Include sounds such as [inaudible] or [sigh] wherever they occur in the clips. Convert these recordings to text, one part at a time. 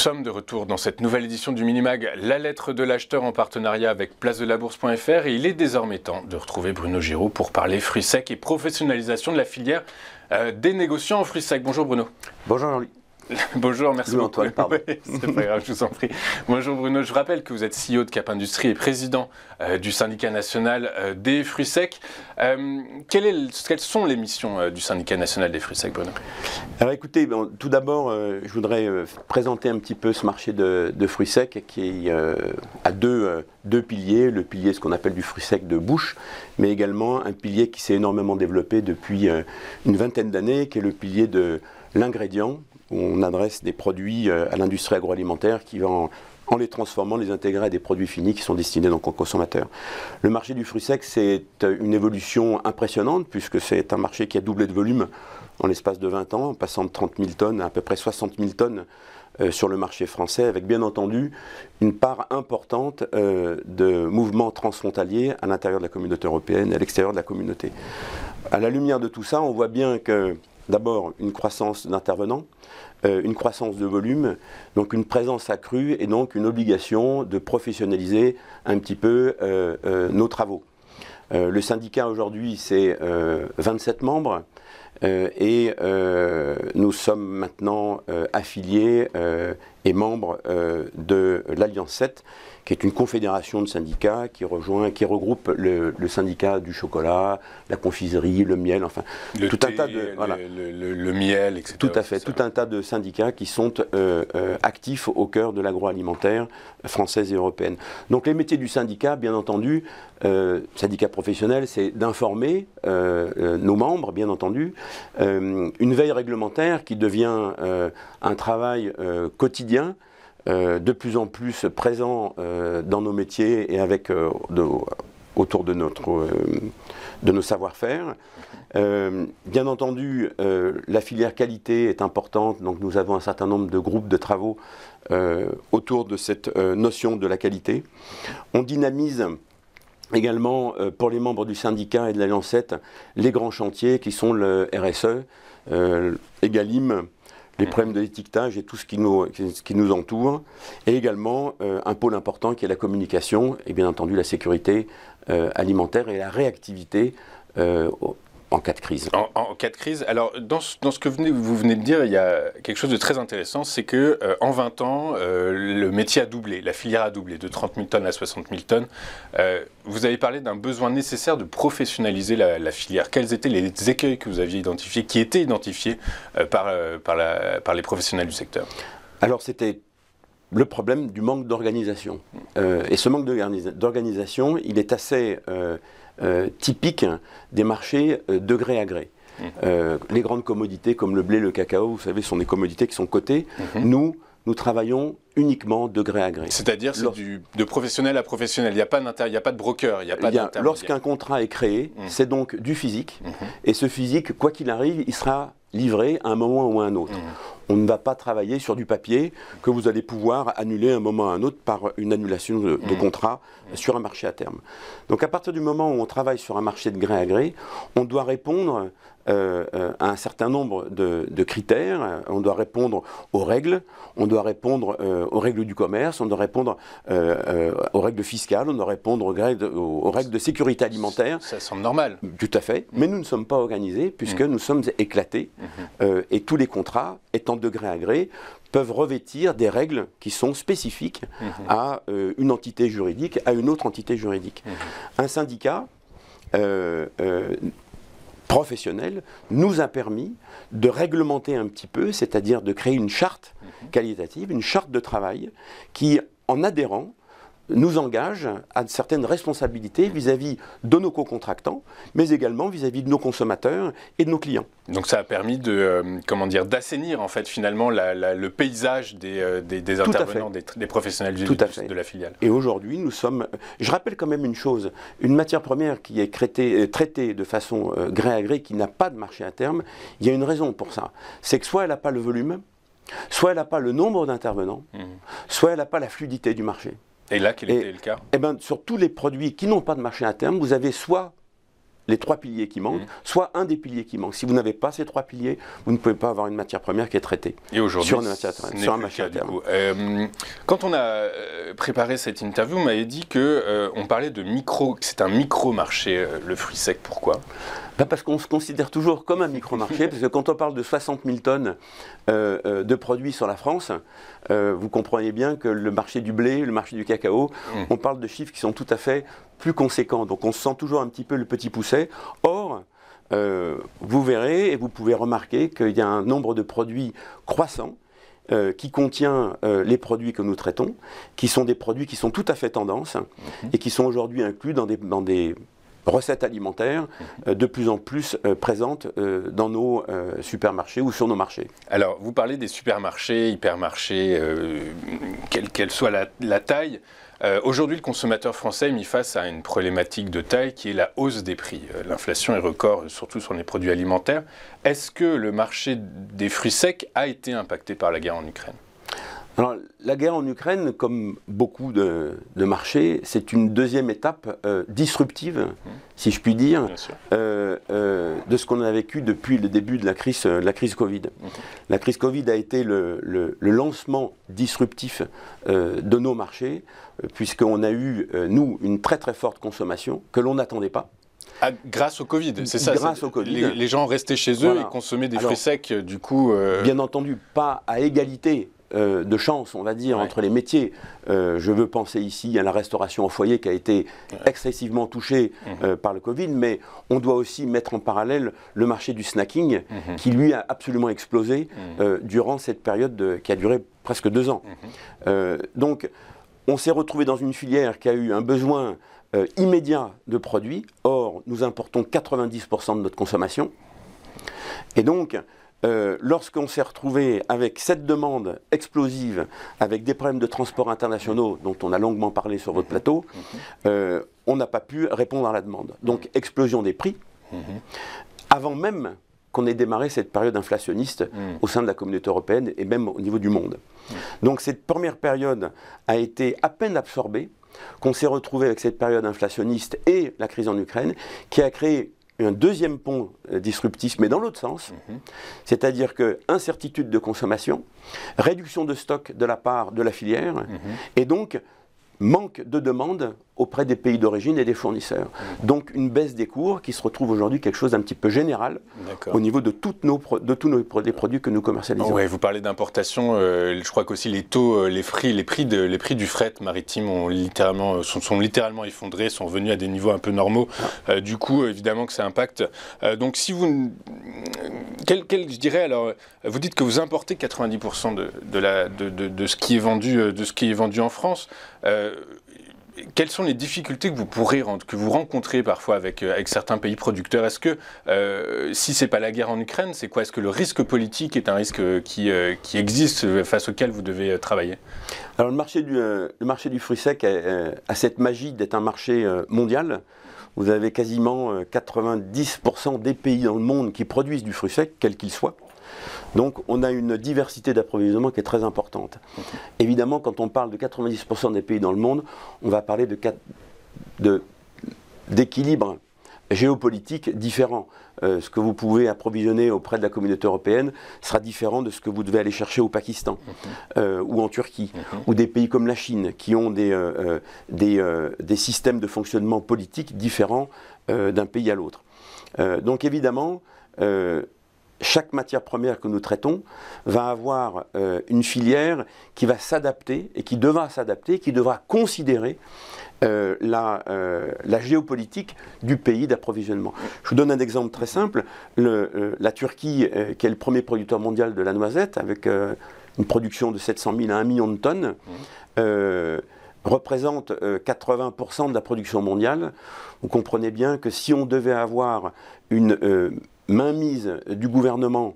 Nous sommes de retour dans cette nouvelle édition du Minimag, la lettre de l'acheteur en partenariat avec placedelabourse.fr et il est désormais temps de retrouver Bruno Giraud pour parler fruits secs et professionnalisation de la filière euh, des négociants en fruits secs. Bonjour Bruno. Bonjour Jean-Louis. [laughs] Bonjour, merci Antoine, pardon. [laughs] c'est pas grave, je vous en prie. Bonjour Bruno, je rappelle que vous êtes CEO de Cap Industrie et président euh, du syndicat national euh, des fruits secs. Euh, est, quelles sont les missions du syndicat national des fruits secs, Bruno Alors écoutez, tout d'abord, je voudrais présenter un petit peu ce marché de, de fruits secs qui a deux, deux piliers. Le pilier, ce qu'on appelle du fruit sec de bouche, mais également un pilier qui s'est énormément développé depuis une vingtaine d'années, qui est le pilier de l'ingrédient on adresse des produits euh, à l'industrie agroalimentaire qui vont en, les transformant, les intégrer à des produits finis qui sont destinés donc aux consommateurs. Le marché du fruit sec, c'est euh, une évolution impressionnante puisque c'est un marché qui a doublé de volume en l'espace de 20 ans, passant de 30 000 tonnes à à peu près 60 000 tonnes euh, sur le marché français, avec bien entendu une part importante de mouvements transfrontaliers à l'intérieur de la communauté européenne et à l'extérieur de la communauté. À la lumière de tout ça, on voit bien que d'abord une croissance d'intervenants, euh, une croissance de volume, donc une présence accrue et donc une obligation de professionnaliser un petit peu euh, euh, nos travaux. le syndicat aujourd'hui, c'est 27 membres et nous sommes maintenant euh, affiliés euh, et membres euh, de l'Alliance 7, qui est une confédération de syndicats qui, rejoint, qui regroupe le, syndicat du chocolat, la confiserie, le miel, enfin tout un tas de le, miel, etc. Tout à fait, tout un tas de syndicats qui sont actifs au cœur de l'agroalimentaire française et européenne. Donc les métiers du syndicat, bien entendu, syndicat professionnel, c'est d'informer nos membres, bien entendu, une veille réglementaire qui devient euh, un travail euh, quotidien, euh, de plus en plus présent dans nos métiers et avec, autour de, nos savoir-faire. bien entendu, la filière qualité est importante, donc nous avons un certain nombre de groupes de travaux autour de cette notion de la qualité. On dynamise également pour les membres du syndicat et de la Lancette les grands chantiers qui sont le RSE, Egalim, euh, les problèmes de l'étiquetage et tout ce qui nous, qui nous entoure, et également euh, un pôle important qui est la communication et bien entendu la sécurité euh, alimentaire et la réactivité en cas de crise. En, cas de crise. Alors, dans ce, que venez, vous venez de dire, il y a quelque chose de très intéressant, c'est que euh, en 20 ans, euh, le métier a doublé, la filière a doublé, de 30 000 tonnes à 60 000 tonnes. Euh, vous avez parlé d'un besoin nécessaire de professionnaliser la, filière. Quels étaient les écueils que vous aviez identifiés, qui étaient identifiés par, par, la, par les professionnels du secteur Alors, c'était le problème du manque d'organisation. et ce manque d'organisation, il est assez euh, typique des marchés euh, de gré à gré. Mmh. Euh, les grandes commodités comme le blé, le cacao, vous savez, sont des commodités qui sont cotées. Mmh. Nous, nous travaillons uniquement de gré à gré. C'est-à-dire de professionnel à professionnel. Il n'y a, pas a pas de broker, il n'y a pas d'intermédiaire. Lorsqu'un contrat est créé, mmh. c'est donc du physique. Mmh. Et ce physique, quoi qu'il arrive, il sera livré à un moment ou à un autre. Mmh. On ne va pas travailler sur du papier que vous allez pouvoir annuler à un moment ou à un autre par une annulation de, contrat sur un marché à terme. Donc à partir du moment où on travaille sur un marché de gré à gré, on doit répondre euh, euh, à un certain nombre de, critères. On doit répondre aux règles, on doit répondre euh, aux règles du commerce, on doit répondre euh, euh, aux règles fiscales, on doit répondre aux, règles de sécurité alimentaire. Ça semble normal. Tout à fait. Mais nous ne sommes pas organisés puisque mhm. nous sommes éclatés mhm. euh, et tous les contrats, étant degré à gré, peuvent revêtir des règles qui sont spécifiques mhm. à une entité juridique, à une autre entité juridique. Un syndicat professionnel nous a permis de réglementer un petit peu, c'est-à-dire de créer une charte qualitative, une charte de travail qui, en adhérant, nous engage à certaines responsabilités vis-à-vis de nos co-contractants, mais également vis-à-vis de nos consommateurs et de nos clients. Donc ça a permis de euh, comment dire d'assainir en fait finalement le paysage des, euh, des, des intervenants, des, professionnels Tout de la filiale. Et aujourd'hui, nous sommes. Je rappelle quand même une chose une matière première qui est traitée, euh, de façon grain gré à gré, qui n'a pas de marché à terme, il y a une raison pour ça. C'est que soit elle n'a pas le volume, Soit elle n'a pas le nombre d'intervenants, mhm. soit elle n'a pas la fluidité du marché. Et là, quel était le cas Eh ben, sur tous les produits qui n'ont pas de marché interne, vous avez soit les trois piliers qui manquent, mhm. soit un des piliers qui manque. Si vous n'avez pas ces trois piliers, vous ne pouvez pas avoir une matière première qui est traitée. Et sur, un marché interne. Euh, quand on a euh, préparé cette interview, vous m'avait dit qu'on euh, on parlait de micro, c'est un micro marché le fruit sec. Pourquoi bah, parce qu'on se considère toujours comme un micro-marché, parce que quand on parle de 60 000 tonnes euh, euh, de produits sur la France, euh, vous comprenez bien que le marché du blé, le marché du cacao, mmh. on parle de chiffres qui sont tout à fait plus conséquents. Donc on sent toujours un petit peu le petit pousset. Or, vous verrez et vous pouvez remarquer qu'il y a un nombre de produits croissants qui contient les produits que nous traitons, qui sont des produits qui sont tout à fait tendance mmh. et qui sont aujourd'hui inclus dans des recettes alimentaires euh, de plus en plus euh, présentes euh, dans nos supermarchés ou sur nos marchés. Alors, vous parlez des supermarchés, hypermarchés, quelle, quelle, soit la, la taille. Aujourd'hui, le consommateur français est mis face à une problématique de taille qui est la hausse des prix. L'inflation est record, surtout sur les produits alimentaires. Est-ce que le marché des fruits secs a été impacté par la guerre en Ukraine alors, la guerre en Ukraine, comme beaucoup de, marchés, c'est une deuxième étape euh, disruptive, si je puis dire, euh, euh, de ce qu'on a vécu depuis le début de la crise, la crise Covid. Mhm. La crise Covid a été le, lancement disruptif de nos marchés, puisqu'on a eu, nous, une très très forte consommation que l'on n'attendait pas. Ah, grâce au Covid, c'est ça. Grâce au COVID. Les, gens restaient chez eux et consommaient des fruits secs, du coup. Bien entendu, pas à égalité euh, de chance, on va dire, entre les métiers. Euh, je veux penser ici à la restauration au foyer qui a été excessivement touchée mhm. euh, par le Covid, mais on doit aussi mettre en parallèle le marché du snacking mhm. qui, lui, a absolument explosé mhm. durant cette période qui a duré presque deux ans. donc, on s'est retrouvé dans une filière qui a eu un besoin immédiat de produits. Or, nous importons 90% de notre consommation. Et donc, euh, lorsqu'on s'est retrouvé avec cette demande explosive, avec des problèmes de transport internationaux dont on a longuement parlé sur votre plateau, euh, on n'a pas pu répondre à la demande. Donc explosion des prix, avant même qu'on ait démarré cette période inflationniste au sein de la communauté européenne et même au niveau du monde. Donc cette première période a été à peine absorbée qu'on s'est retrouvé avec cette période inflationniste et la crise en Ukraine qui a créé un deuxième pont euh, disruptif, mais dans l'autre sens, mhm. c'est-à-dire que incertitude de consommation, réduction de stock de la part de la filière, mhm. et donc manque de demande auprès des pays d'origine et des fournisseurs. Mmh. Donc une baisse des cours qui se retrouve aujourd'hui quelque chose d'un petit peu général au niveau de, toutes nos de tous nos des produits que nous commercialisons. vous parlez d'importation, euh, je crois qu'aussi les taux, euh, les prix, les prix, les prix du fret maritime ont littéralement, euh, sont, sont, littéralement effondrés, sont venus à des niveaux un peu normaux. Ah. du coup, évidemment que ça impacte. donc si vous... Quel, quel, je dirais alors, vous dites que vous importez 90% de, la, de, de, ce qui est vendu, de ce qui est vendu en France quelles sont les difficultés que vous pourrez que vous rencontrez parfois euh, avec, certains pays producteurs Est-ce que euh, si c'est pas la guerre en Ukraine, c'est quoi Est-ce que le risque politique est un risque euh, qui, existe face auquel vous devez travailler Alors le marché du, le marché du fruit sec a, a cette magie d'être un marché mondial. Vous avez quasiment 90% des pays dans le monde qui produisent du fruit sec, quel qu'il soit. Donc on a une diversité d'approvisionnement qui est très importante. Évidemment, quand on parle de 90% des pays dans le monde, on va parler d'équilibre géopolitiques géopolitique différent. Euh, ce que vous pouvez approvisionner auprès de la communauté européenne sera différent de ce que vous devez aller chercher au Pakistan euh, ou en Turquie ou des pays comme la Chine qui ont des, euh, des systèmes de fonctionnement politique différents d'un pays à l'autre. donc évidemment, chaque matière première que nous traitons va avoir euh, une filière qui va s'adapter et qui devra s'adapter, qui devra considérer euh, euh, la, géopolitique du pays d'approvisionnement. Je vous donne un exemple très simple. la Turquie, qui est le premier producteur mondial de la noisette, avec une production de 700 000 à 1 million de tonnes, mmh. représente 80% de la production mondiale. Vous comprenez bien que si on devait avoir une mainmise du gouvernement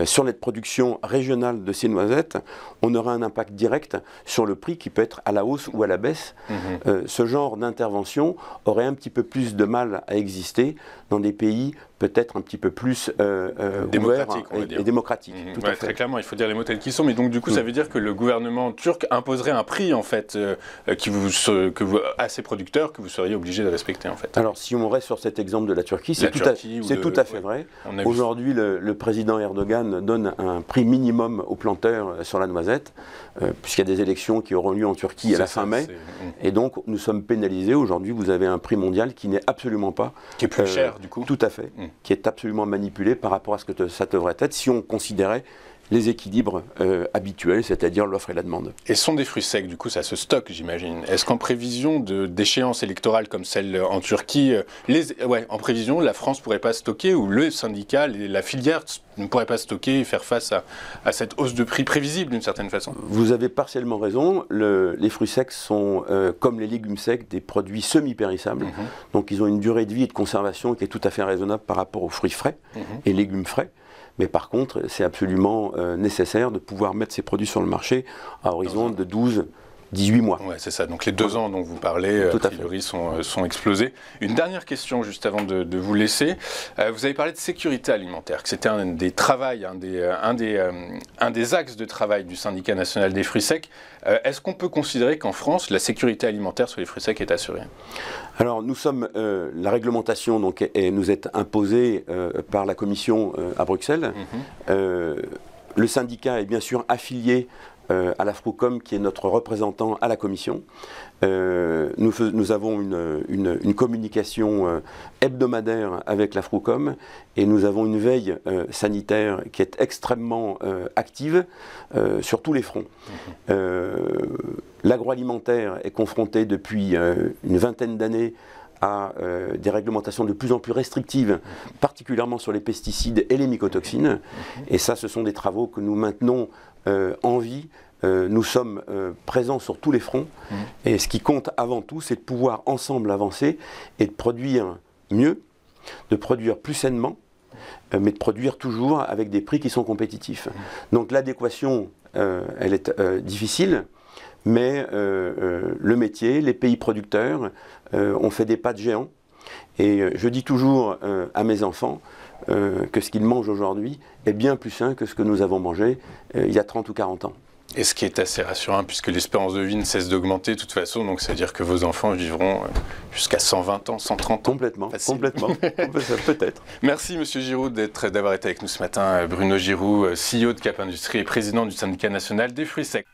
euh, sur les productions régionales de ces noisettes, on aura un impact direct sur le prix qui peut être à la hausse ou à la baisse. Mhm. Euh, ce genre d'intervention aurait un petit peu plus de mal à exister dans des pays peut-être un petit peu plus euh, euh et, démocratiques. Mhm. Très clairement, il faut dire les mots tels qu'ils sont. Mais donc du coup, ça mm. veut dire que le gouvernement turc imposerait un prix en fait qui vous, que à ses producteurs que vous seriez obligé de respecter en fait. Alors si on reste sur cet exemple de la Turquie, c'est tout, tout, à fait vrai. Aujourd'hui, le, le, président Erdogan Erdogan donne un prix minimum aux planteurs euh, sur la noisette, euh, puisqu'il y a des élections qui auront lieu en Turquie à la fin mai. Et donc, nous sommes pénalisés. Aujourd'hui, vous avez un prix mondial qui n'est absolument pas. Qui est plus euh, cher, du coup. Tout à fait. Hmm. Qui est absolument manipulé par rapport à ce que ça devrait être si on considérait les équilibres euh, habituels, c'est-à-dire l'offre et la demande. Et sont des fruits secs, du coup, ça se stocke, j'imagine. Est-ce qu'en prévision d'échéances électorales comme celle en Turquie, euh, les, en prévision, la France ne pourrait pas stocker ou le syndicat, la filière ne pourrait pas stocker et faire face à, cette hausse de prix prévisible d'une certaine façon Vous avez partiellement raison. les fruits secs sont, euh, comme les légumes secs, des produits semi-périssables. Mhm. Donc ils ont une durée de vie et de conservation qui est tout à fait raisonnable par rapport aux fruits frais mhm. et légumes frais. Mais par contre, c'est absolument euh, nécessaire de pouvoir mettre ces produits sur le marché à horizon de 12 18 mois. Ouais, c'est ça. Donc les deux ans dont vous parlez, euh, à priori, Sont, euh, sont, explosés. Une dernière question juste avant de, vous laisser. Euh, vous avez parlé de sécurité alimentaire, que c'était un des travaux, un des, un, des, un des axes de travail du syndicat national des fruits secs. Est-ce qu'on peut considérer qu'en France, la sécurité alimentaire sur les fruits secs est assurée Alors nous sommes, la réglementation donc, nous est imposée par la Commission à Bruxelles. Mhm. le syndicat est bien sûr affilié euh, à à l'AFROCOM, qui est notre représentant à la Commission. Euh, nous, avons une, communication euh, hebdomadaire avec l'AFROCOM et nous avons une veille sanitaire qui est extrêmement active sur tous les fronts. Mmh. L'agroalimentaire est confronté depuis une vingtaine d'années à des réglementations de plus en plus restrictives, particulièrement sur les pesticides et les mycotoxines. Mmh. Et ça, ce sont des travaux que nous maintenons euh, en vie, euh, nous sommes euh, présents sur tous les fronts. Mmh. Et ce qui compte avant tout, c'est de pouvoir ensemble avancer et de produire mieux, de produire plus sainement, mais de produire toujours avec des prix qui sont compétitifs. Mmh. Donc l'adéquation, elle est difficile. Mais le métier, les pays producteurs ont fait des pas de géant Et je dis toujours à mes enfants, euh, que ce qu'ils mangent aujourd'hui est bien plus sain que ce que nous avons mangé euh, il y a 30 ou 40 ans. Et ce qui est assez rassurant, puisque l'espérance de vie ne cesse d'augmenter de toute façon, donc c'est-à-dire que vos enfants vivront euh, jusqu'à 120 ans, 130 ans. Complètement, complètement, [laughs] peut-être. Merci Monsieur Giroud d'avoir été avec nous ce matin. Bruno Giroud, CEO de Cap Industrie et président du syndicat national des fruits secs.